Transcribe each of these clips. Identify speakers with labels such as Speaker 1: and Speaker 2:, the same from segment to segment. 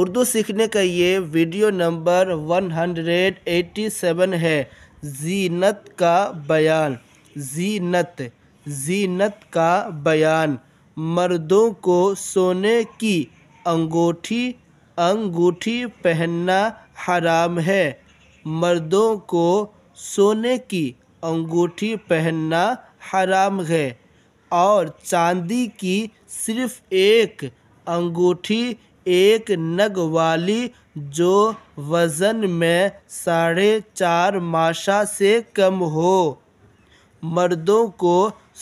Speaker 1: उर्दू सीखने का ये वीडियो नंबर 187 है जीनत का बयान जीनत जीनत का बयान मर्दों को सोने की अंगूठी अंगूठी पहनना हराम है मर्दों को सोने की अंगूठी पहनना हराम है और चांदी की सिर्फ एक अंगूठी एक नग वाली जो वज़न में साढ़े चार माशा से कम हो मर्दों को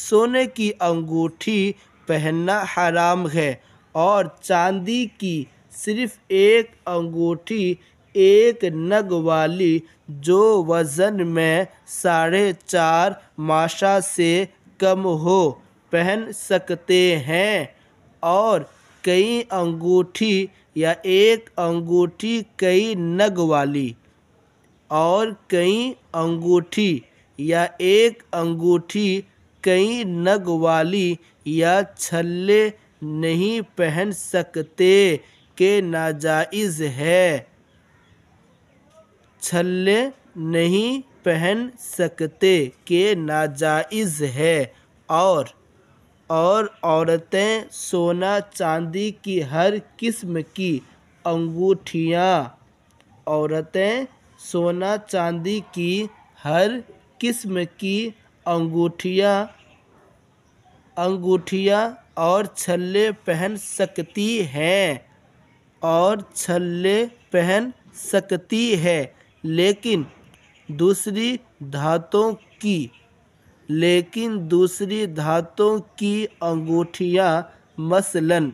Speaker 1: सोने की अंगूठी पहनना हराम है और चांदी की सिर्फ एक अंगूठी एक नग वाली जो वज़न में साढ़े चार माशा से कम हो पहन सकते हैं और कई अंगूठी या एक अंगूठी कई नग वाली और कई अंगूठी या एक अंगूठी कई नग वाली या छल्ले नहीं पहन सकते के नाजायज़ है छल्ले नहीं पहन सकते के नाजायज़ है और और औरतें सोना चांदी की हर किस्म की अंगूठियाँ औरतें सोना चांदी की हर किस्म की अंगूठियाँ अंगूठियाँ और छल्ले पहन सकती हैं और छल्ले पहन सकती है लेकिन दूसरी धातों की लेकिन दूसरी धातुओं की अंगूठियाँ मसलन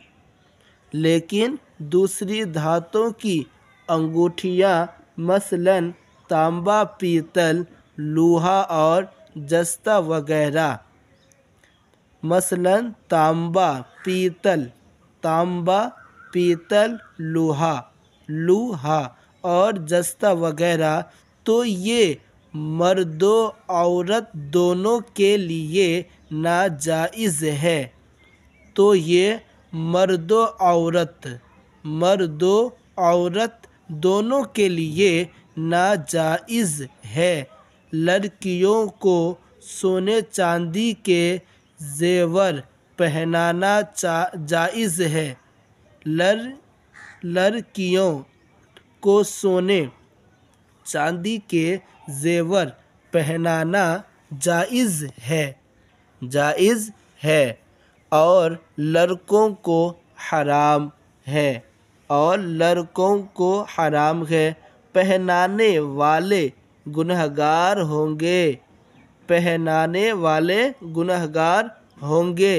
Speaker 1: लेकिन दूसरी धातुओं की अंगूठियाँ मसलन तांबा पीतल लोहा और जस्ता वगैरह मसलन तांबा पीतल तांबा पीतल लोहा लोहा और जस्ता वगैरह तो ये मर्द औरत दोनों के लिए नाजायज़ है तो ये मर्द औरत मर्द औरत दोनों के लिए नाजायज़ है लड़कियों को सोने चांदी के जेवर पहनाना जायज़ है लर लड़कियों को सोने चांदी के ज़ेवर पहनाना जायज़ है जायज़ है और लड़कों को हराम है और लड़कों को हराम है पहनाने वाले गुनहगार होंगे पहनाने वाले गुनहगार होंगे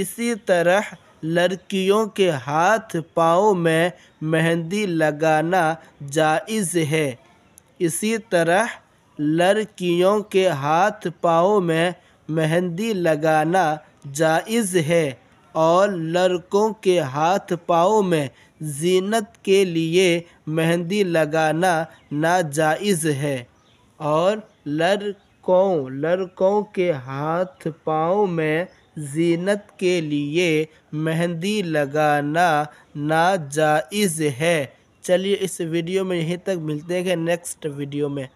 Speaker 1: इसी तरह लड़कियों के हाथ पाँव में मेहंदी लगाना जायज़ है इसी तरह लड़कियों के हाथ पाओ में मेहंदी लगाना जायज़ है और लड़कों के हाथ पाओ में जीनत के लिए मेहंदी लगाना नाजायज़ है और लड़कों लड़कों के हाथ पाओ में जीनत के लिए मेहंदी लगाना नाजायज़ है चलिए इस वीडियो में यहीं तक मिलते हैं नेक्स्ट वीडियो में